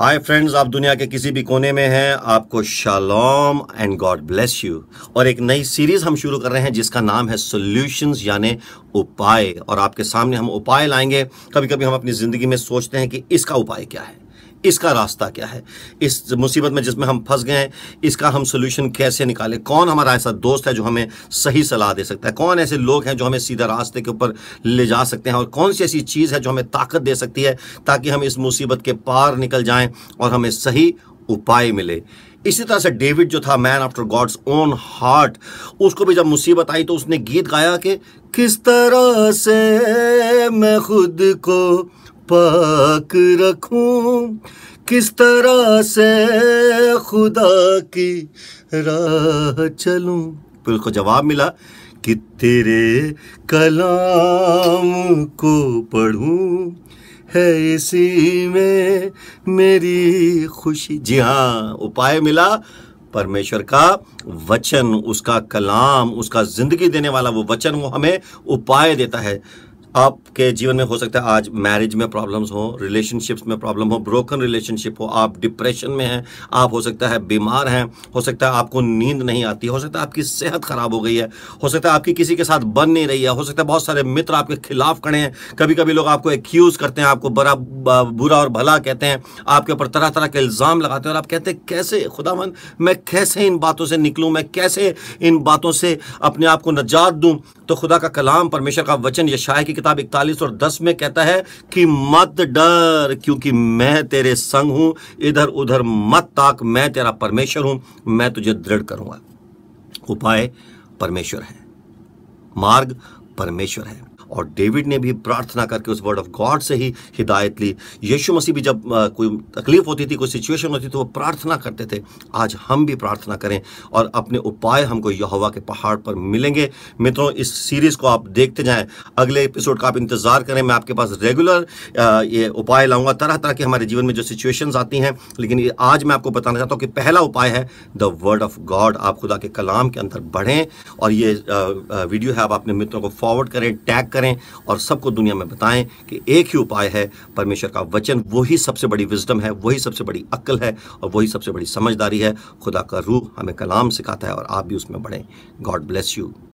hi friends आप दुनिया के किसी भी कोने में हैं आपको शालोम एंड गॉड ब्लेस यू और एक नई सीरीज हम शुरू कर रहे हैं जिसका नाम है सॉल्यूशंस यानी उपाय और आपके सामने हम उपाय लाएंगे कभी कभी हम अपनी ज़िंदगी में सोचते हैं कि इसका उपाय क्या है इसका रास्ता क्या है इस मुसीबत में जिसमें हम फंस गए हैं इसका हम सोल्यूशन कैसे निकालें कौन हमारा ऐसा दोस्त है जो हमें सही सलाह दे सकता है कौन ऐसे लोग हैं जो हमें सीधा रास्ते के ऊपर ले जा सकते हैं और कौन सी ऐसी चीज़ है जो हमें ताकत दे सकती है ताकि हम इस मुसीबत के पार निकल जाएँ और हमें सही उपाय मिले इसी तरह से डेविड जो था man after God's own heart उसको भी जब मुसीबत आई तो उसने गीत गाया कि किस तरह से मैं खुद को पाक रखूं किस तरह से खुदा की राह चलूं फिर उसको जवाब मिला कि तेरे कलाम को पढ़ूं है इसी में मेरी खुशी जी हाँ उपाय मिला परमेश्वर का वचन उसका कलाम उसका जिंदगी देने वाला वो वचन वो हमें उपाय देता है आपके जीवन में हो सकता है आज मैरिज में प्रॉब्लम्स हो रिलेशनशिप्स में प्रॉब्लम हो ब्रोकन रिलेशनशिप हो आप डिप्रेशन में हैं आप हो सकता है बीमार हैं हो सकता है आपको नींद नहीं आती हो सकता है आपकी सेहत ख़राब हो गई है हो सकता है आपकी किसी के साथ बन नहीं रही है हो सकता है बहुत सारे मित्र आपके खिलाफ खड़े हैं कभी कभी लोग आपको एक्यूज़ करते हैं आपको बड़ा बुरा और भला कहते हैं आपके ऊपर तरह तरह के इल्ज़ाम लगाते हैं और आप कहते हैं कैसे मन मैं कैसे इन बातों से निकलूँ मैं कैसे इन बातों से अपने आप को नजात दूँ तो खुदा का कलाम परमेश्वर का वचन यशाय की किताब इकतालीस और दस में कहता है कि मत डर क्योंकि मैं तेरे संग हूं इधर उधर मत ताक मैं तेरा परमेश्वर हूं मैं तुझे दृढ़ करूंगा उपाय परमेश्वर है मार्ग परमेश्वर है और डेविड ने भी प्रार्थना करके उस वर्ड ऑफ गॉड से ही हिदायत ली यीशु मसीह भी जब कोई तकलीफ होती थी कोई सिचुएशन होती थी तो वो प्रार्थना करते थे आज हम भी प्रार्थना करें और अपने उपाय हमको यहोवा के पहाड़ पर मिलेंगे मित्रों इस सीरीज़ को आप देखते जाएं अगले एपिसोड का आप इंतज़ार करें मैं आपके पास रेगुलर ये उपाय लाऊंगा तरह तरह के हमारे जीवन में जो सिचुएशंस आती हैं लेकिन आज मैं आपको बताना चाहता हूँ कि पहला उपाय है द वर्ड ऑफ गॉड आप खुदा के कलाम के अंदर बढ़ें और ये वीडियो है आप अपने मित्रों को फॉरवर्ड करें टैग करें करें और सबको दुनिया में बताएं कि एक ही उपाय है परमेश्वर का वचन वही सबसे बड़ी विजडम है वही सबसे बड़ी अक्ल है और वही सबसे बड़ी समझदारी है खुदा का रूह हमें कलाम सिखाता है और आप भी उसमें बढ़ें गॉड ब्लेस यू